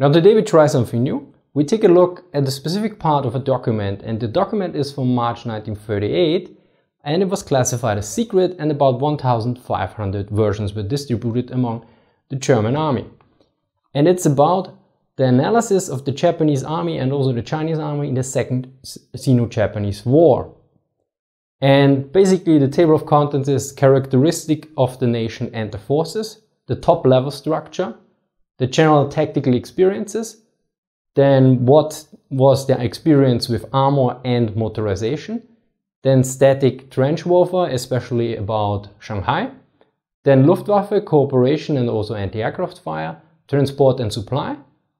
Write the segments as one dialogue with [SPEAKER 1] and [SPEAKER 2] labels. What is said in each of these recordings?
[SPEAKER 1] Now today we try something new. We take a look at the specific part of a document and the document is from March 1938 and it was classified as secret and about 1500 versions were distributed among the German army. And it's about the analysis of the Japanese army and also the Chinese army in the second Sino-Japanese war. And basically the table of contents is characteristic of the nation and the forces, the top level structure, the general tactical experiences, then what was their experience with armor and motorization, then static trench warfare, especially about Shanghai, then Luftwaffe, cooperation and also anti-aircraft fire, transport and supply,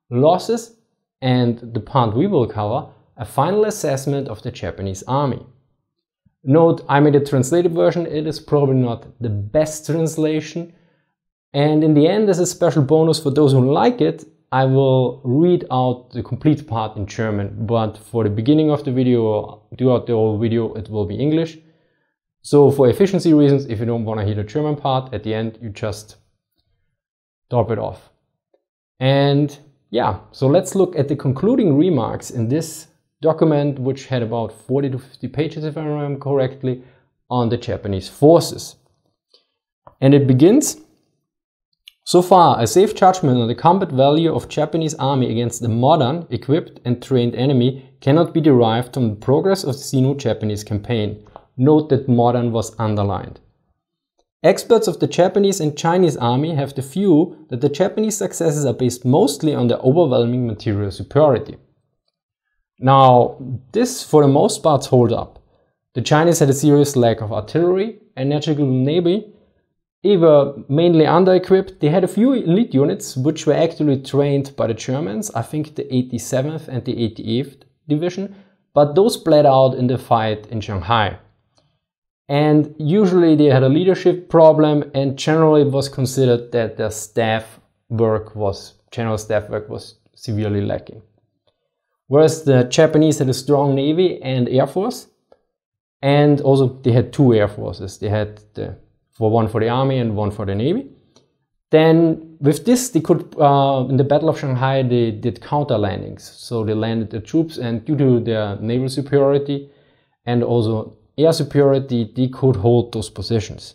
[SPEAKER 1] losses, and the part we will cover, a final assessment of the Japanese army. Note, I made a translated version, it is probably not the best translation, and in the end, as a special bonus for those who like it, I will read out the complete part in German, but for the beginning of the video, throughout the whole video, it will be English. So for efficiency reasons, if you don't want to hear the German part, at the end, you just drop it off. And yeah, so let's look at the concluding remarks in this document, which had about 40 to 50 pages, if I remember correctly, on the Japanese forces. And it begins so far, a safe judgment on the combat value of Japanese army against a modern, equipped and trained enemy cannot be derived from the progress of the Sino-Japanese campaign. Note that modern was underlined. Experts of the Japanese and Chinese army have the view that the Japanese successes are based mostly on their overwhelming material superiority. Now, this for the most part holds up. The Chinese had a serious lack of artillery, natural navy, they were mainly under-equipped. They had a few elite units which were actually trained by the Germans, I think the 87th and the 88th division, but those bled out in the fight in Shanghai. And usually they had a leadership problem and generally it was considered that their staff work was, general staff work was severely lacking. Whereas the Japanese had a strong navy and air force, and also they had two air forces. They had the for one for the army and one for the navy. Then with this, they could uh, in the Battle of Shanghai they did counter landings. So they landed the troops, and due to their naval superiority and also air superiority, they could hold those positions.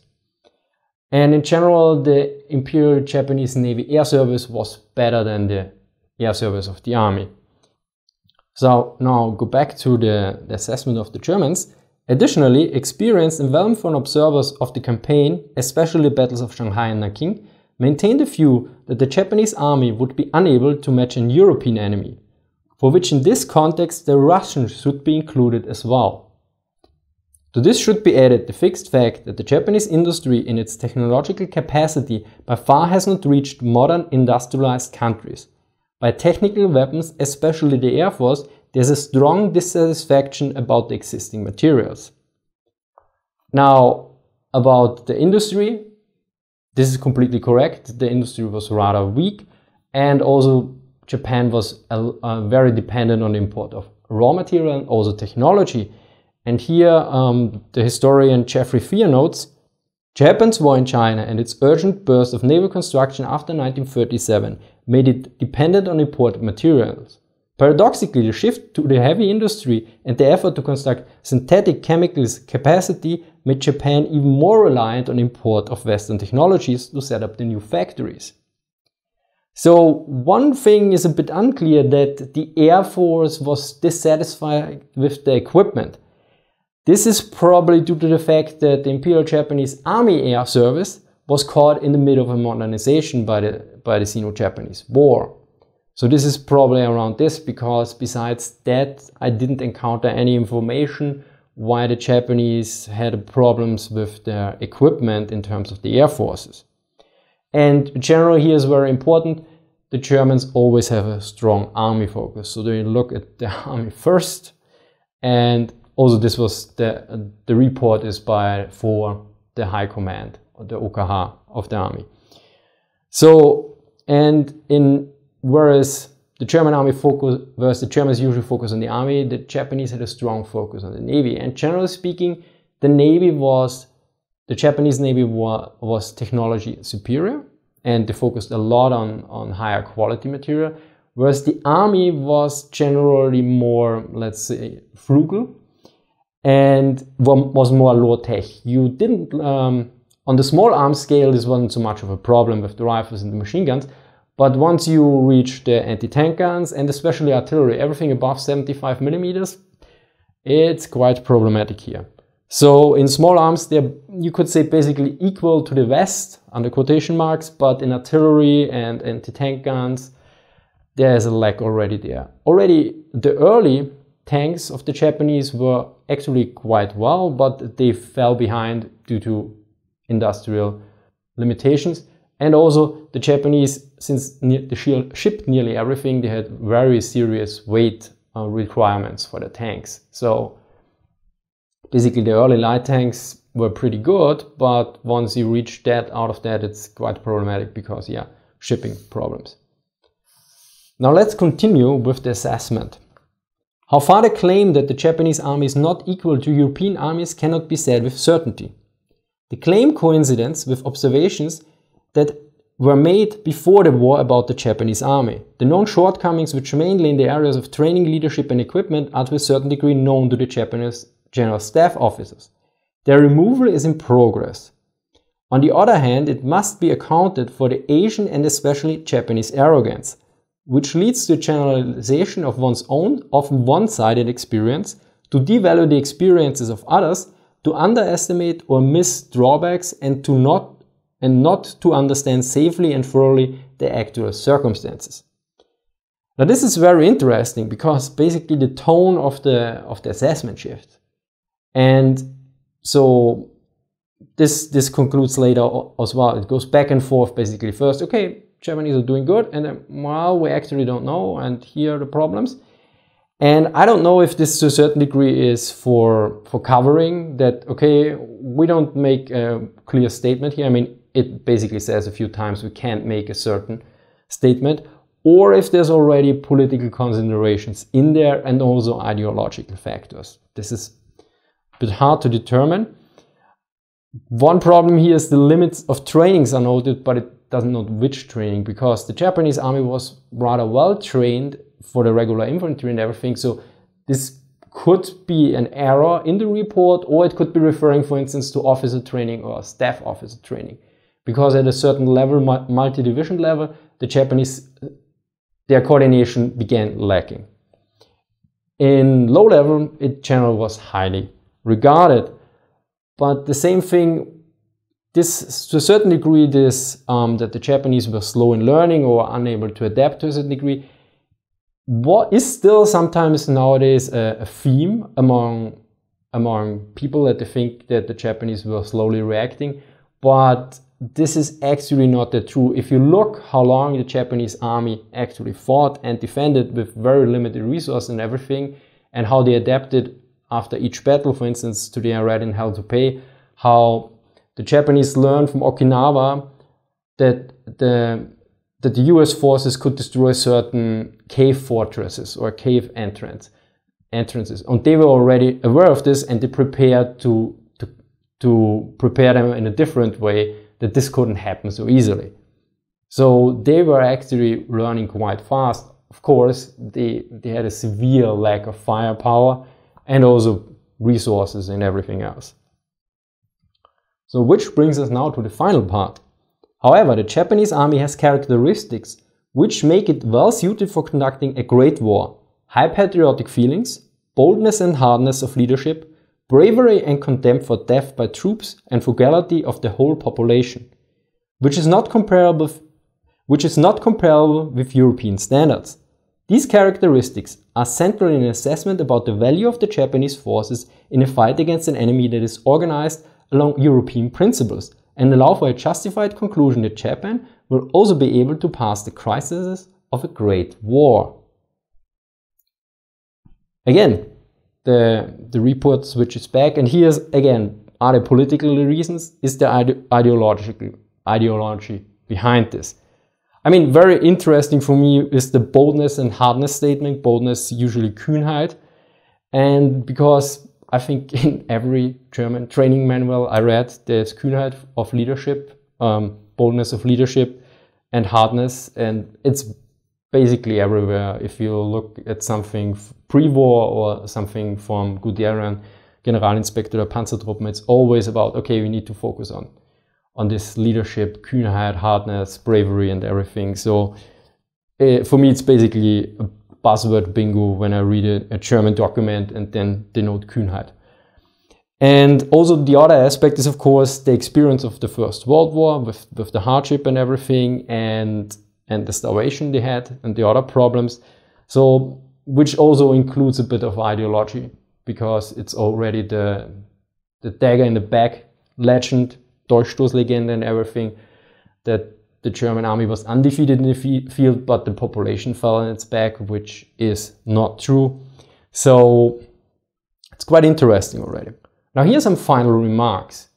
[SPEAKER 1] And in general, the Imperial Japanese Navy Air Service was better than the air service of the army. So now go back to the, the assessment of the Germans. Additionally, experienced and well-informed observers of the campaign, especially the battles of Shanghai and Nanking, maintained the view that the Japanese army would be unable to match an European enemy, for which in this context the Russians should be included as well. To this should be added the fixed fact that the Japanese industry in its technological capacity by far has not reached modern industrialized countries. By technical weapons, especially the Air Force, there's a strong dissatisfaction about the existing materials. Now, about the industry, this is completely correct. The industry was rather weak, and also Japan was very dependent on the import of raw material and also technology. And here, um, the historian Jeffrey Fear notes Japan's war in China and its urgent burst of naval construction after 1937 made it dependent on imported materials. Paradoxically, the shift to the heavy industry and the effort to construct synthetic chemicals capacity made Japan even more reliant on import of Western technologies to set up the new factories. So one thing is a bit unclear that the Air Force was dissatisfied with the equipment. This is probably due to the fact that the Imperial Japanese Army Air Service was caught in the middle of a modernization by the, by the Sino-Japanese War. So this is probably around this because besides that, I didn't encounter any information why the Japanese had problems with their equipment in terms of the air forces. And general here is very important. The Germans always have a strong army focus. So they look at the army first. And also this was the, the report is by for the high command, or the OKH of the army. So, and in whereas the German army focus, whereas the Germans usually focus on the army, the Japanese had a strong focus on the navy. And generally speaking, the navy was, the Japanese navy wa was technology superior, and they focused a lot on, on higher quality material, whereas the army was generally more, let's say, frugal and was more low tech. You didn't, um, on the small arm scale, this wasn't so much of a problem with the rifles and the machine guns, but once you reach the anti-tank guns and especially artillery, everything above 75 millimeters, it's quite problematic here. So in small arms, they're, you could say basically equal to the West under quotation marks, but in artillery and anti-tank guns, there's a lack already there. Already the early tanks of the Japanese were actually quite well, but they fell behind due to industrial limitations. And also the Japanese, since they shipped nearly everything, they had very serious weight uh, requirements for the tanks. So basically the early light tanks were pretty good, but once you reach that out of that, it's quite problematic because, yeah, shipping problems. Now let's continue with the assessment. How far the claim that the Japanese army is not equal to European armies cannot be said with certainty. The claim coincidence with observations that were made before the war about the Japanese army. The known shortcomings, which mainly in the areas of training, leadership, and equipment, are to a certain degree known to the Japanese General Staff officers. Their removal is in progress. On the other hand, it must be accounted for the Asian and especially Japanese arrogance, which leads to a generalization of one's own, often one sided experience, to devalue the experiences of others, to underestimate or miss drawbacks, and to not and not to understand safely and thoroughly the actual circumstances. Now this is very interesting because basically the tone of the of the assessment shift. And so this this concludes later as well. It goes back and forth basically. First, okay, Germany is doing good, and then well, we actually don't know, and here are the problems. And I don't know if this to a certain degree is for for covering that. Okay, we don't make a clear statement here. I mean, it basically says a few times we can't make a certain statement, or if there's already political considerations in there and also ideological factors. This is a bit hard to determine. One problem here is the limits of trainings are noted, but it doesn't note which training, because the Japanese army was rather well trained for the regular infantry and everything, so this could be an error in the report, or it could be referring, for instance, to officer training or staff officer training because at a certain level, multi-division level, the Japanese, uh, their coordination began lacking. In low level, it generally was highly regarded, but the same thing, this to a certain degree, this um, that the Japanese were slow in learning or unable to adapt to a certain degree, what is still sometimes nowadays a, a theme among among people that they think that the Japanese were slowly reacting, but this is actually not that true. If you look how long the Japanese army actually fought and defended with very limited resource and everything, and how they adapted after each battle, for instance, to the read in Hell to Pay, how the Japanese learned from Okinawa that the that the US forces could destroy certain cave fortresses or cave entrance entrances. And they were already aware of this and they prepared to to, to prepare them in a different way that this couldn't happen so easily. So they were actually learning quite fast. Of course, they, they had a severe lack of firepower and also resources and everything else. So which brings us now to the final part. However, the Japanese army has characteristics which make it well suited for conducting a great war. High patriotic feelings, boldness and hardness of leadership, bravery and contempt for death by troops and frugality of the whole population, which is not comparable which is not comparable with European standards. These characteristics are central in an assessment about the value of the Japanese forces in a fight against an enemy that is organized along European principles and allow for a justified conclusion that Japan will also be able to pass the crises of a great war. Again, the, the report switches back. And here's again, are there political reasons? Is there ide ideological ideology behind this? I mean, very interesting for me is the boldness and hardness statement. Boldness usually Kühnheit. And because I think in every German training manual I read, there's Kühnheit of leadership, um, boldness of leadership, and hardness. And it's basically everywhere. If you look at something pre-war or something from Guderian, Generalinspektor or Panzertruppen, it's always about, okay, we need to focus on on this leadership, Kühnheit, hardness, bravery and everything. So uh, for me, it's basically a buzzword bingo when I read a, a German document and then denote Kühnheit. And also the other aspect is, of course, the experience of the First World War with, with the hardship and everything. And and the starvation they had and the other problems. So, which also includes a bit of ideology because it's already the the dagger in the back legend, Dolchstoßlegende, and everything that the German army was undefeated in the field, but the population fell on its back, which is not true. So it's quite interesting already. Now, here are some final remarks.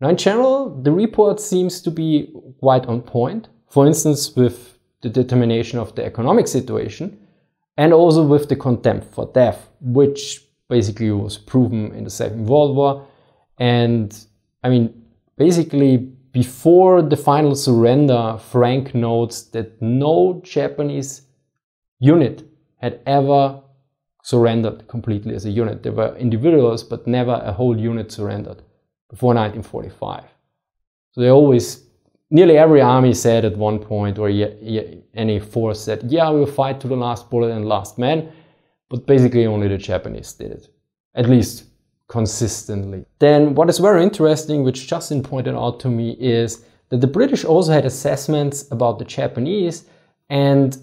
[SPEAKER 1] Now, in general, the report seems to be quite on point for instance, with the determination of the economic situation and also with the contempt for death, which basically was proven in the Second World War. And I mean, basically, before the final surrender, Frank notes that no Japanese unit had ever surrendered completely as a unit. There were individuals, but never a whole unit surrendered before 1945. So they always nearly every army said at one point, or any force said, yeah, we'll fight to the last bullet and last man, but basically only the Japanese did it, at least consistently. Then what is very interesting, which Justin pointed out to me, is that the British also had assessments about the Japanese, and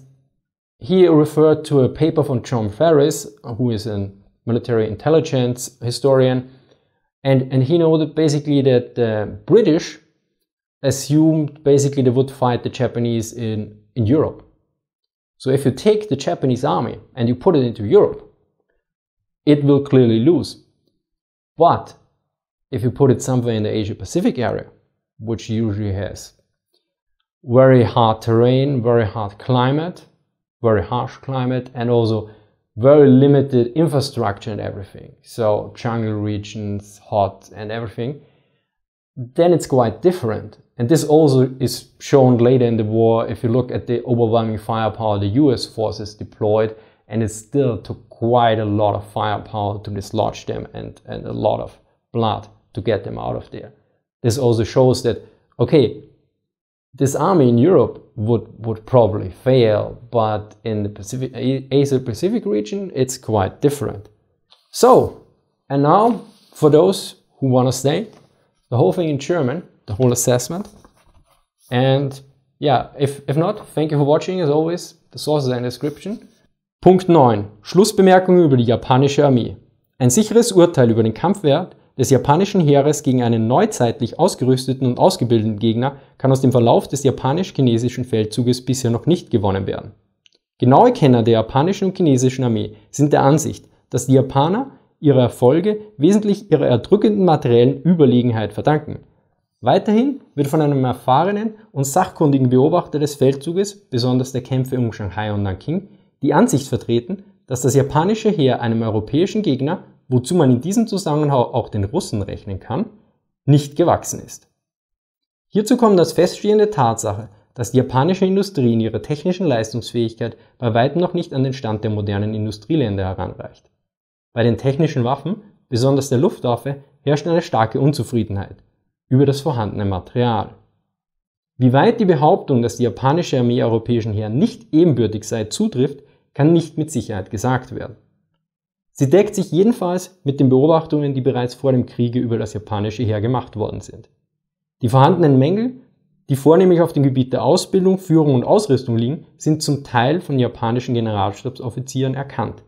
[SPEAKER 1] he referred to a paper from John Ferris, who is a military intelligence historian, and, and he noted basically that the British assumed basically they would fight the Japanese in, in Europe. So if you take the Japanese army and you put it into Europe, it will clearly lose. But if you put it somewhere in the Asia Pacific area, which usually has very hard terrain, very hard climate, very harsh climate, and also very limited infrastructure and everything. So jungle regions, hot and everything. Then it's quite different. And this also is shown later in the war if you look at the overwhelming firepower the US forces deployed and it still took quite a lot of firepower to dislodge them and, and a lot of blood to get them out of there. This also shows that, okay, this army in Europe would, would probably fail, but in the Pacific, Asia-Pacific region, it's quite different. So, and now for those who want to stay, the whole thing in German, the whole assessment. And yeah, if, if not, thank you for watching as always. The source is in the description. Punkt 9. Schlussbemerkungen über die japanische Armee. Ein sicheres Urteil über den Kampfwert des japanischen Heeres gegen einen neuzeitlich ausgerüsteten und ausgebildeten Gegner kann aus dem Verlauf des japanisch-chinesischen Feldzuges bisher noch nicht gewonnen werden. Genaue Kenner der japanischen und chinesischen Armee sind der Ansicht, dass die Japaner ihre Erfolge wesentlich ihrer erdrückenden materiellen Überlegenheit verdanken Weiterhin wird von einem erfahrenen und sachkundigen Beobachter des Feldzuges, besonders der Kämpfe um Shanghai und Nanking, die Ansicht vertreten, dass das japanische Heer einem europäischen Gegner, wozu man in diesem Zusammenhang auch den Russen rechnen kann, nicht gewachsen ist. Hierzu kommt das feststehende Tatsache, dass die japanische Industrie in ihrer technischen Leistungsfähigkeit bei weitem noch nicht an den Stand der modernen Industrieländer heranreicht. Bei den technischen Waffen, besonders der Luftwaffe, herrscht eine starke Unzufriedenheit über das vorhandene Material. Wie weit die Behauptung, dass die japanische Armee europäischen Heer nicht ebenbürtig sei, zutrifft, kann nicht mit Sicherheit gesagt werden. Sie deckt sich jedenfalls mit den Beobachtungen, die bereits vor dem Kriege über das japanische Heer gemacht worden sind. Die vorhandenen Mängel, die vornehmlich auf dem Gebiet der Ausbildung, Führung und Ausrüstung liegen, sind zum Teil von japanischen Generalstabsoffizieren erkannt.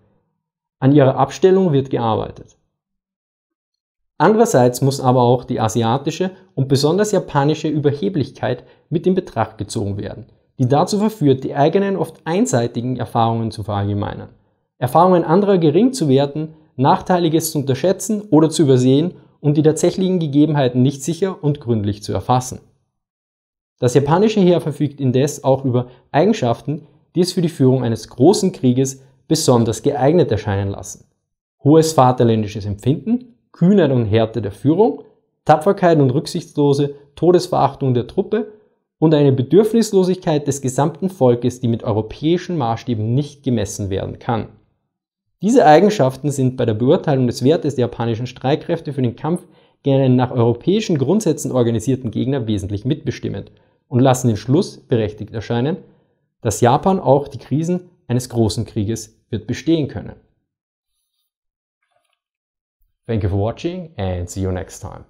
[SPEAKER 1] An ihrer Abstellung wird gearbeitet. Andererseits muss aber auch die asiatische und besonders japanische Überheblichkeit mit in Betracht gezogen werden, die dazu verführt, die eigenen oft einseitigen Erfahrungen zu verallgemeinern, Erfahrungen anderer gering zu werten, Nachteiliges zu unterschätzen oder zu übersehen und die tatsächlichen Gegebenheiten nicht sicher und gründlich zu erfassen. Das japanische Heer verfügt indes auch über Eigenschaften, die es für die Führung eines großen Krieges besonders geeignet erscheinen lassen. Hohes vaterländisches Empfinden, Kühnheit und Härte der Führung, Tapferkeit und rücksichtslose Todesverachtung der Truppe und eine Bedürfnislosigkeit des gesamten Volkes, die mit europäischen Maßstäben nicht gemessen werden kann. Diese Eigenschaften sind bei der Beurteilung des Wertes der japanischen Streitkräfte für den Kampf gegen einen nach europäischen Grundsätzen organisierten Gegner wesentlich mitbestimmend und lassen den Schluss berechtigt erscheinen, dass Japan auch die Krisen eines großen Krieges wird bestehen können. Thank you for watching and see you next time.